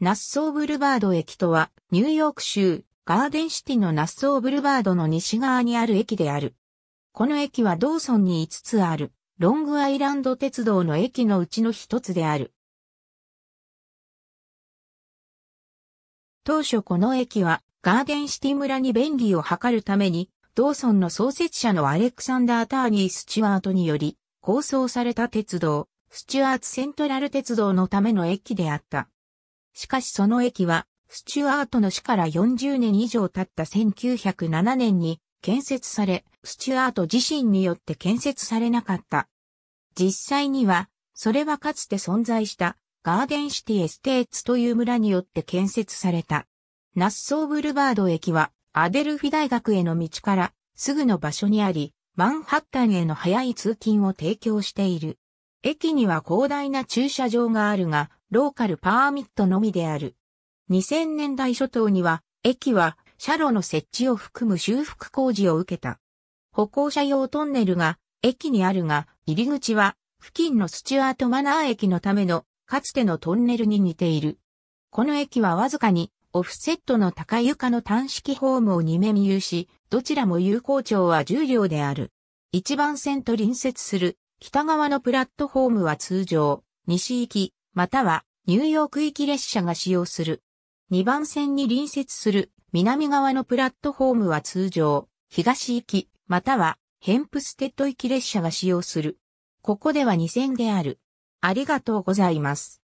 ナッソーブルバード駅とは、ニューヨーク州、ガーデンシティのナッソーブルバードの西側にある駅である。この駅はドーソンに5つある、ロングアイランド鉄道の駅のうちの一つである。当初この駅は、ガーデンシティ村に便利を図るために、ドーソンの創設者のアレクサンダー・ターニー・スチュワートにより、構想された鉄道、スチュワーツ・セントラル鉄道のための駅であった。しかしその駅は、スチュアートの死から40年以上経った1907年に建設され、スチュアート自身によって建設されなかった。実際には、それはかつて存在したガーデンシティエステーツという村によって建設された。ナッソーブルバード駅はアデルフィ大学への道からすぐの場所にあり、マンハッタンへの早い通勤を提供している。駅には広大な駐車場があるが、ローカルパーミットのみである。2000年代初頭には、駅は車路の設置を含む修復工事を受けた。歩行者用トンネルが駅にあるが、入り口は付近のスチュアートマナー駅のためのかつてのトンネルに似ている。この駅はわずかにオフセットの高床の短式ホームを2面有し、どちらも有効長は重量両である。一番線と隣接する北側のプラットフォームは通常、西行き、またはニューヨーク行き列車が使用する。2番線に隣接する南側のプラットフォームは通常、東行き、またはヘンプステッド行き列車が使用する。ここでは2線である。ありがとうございます。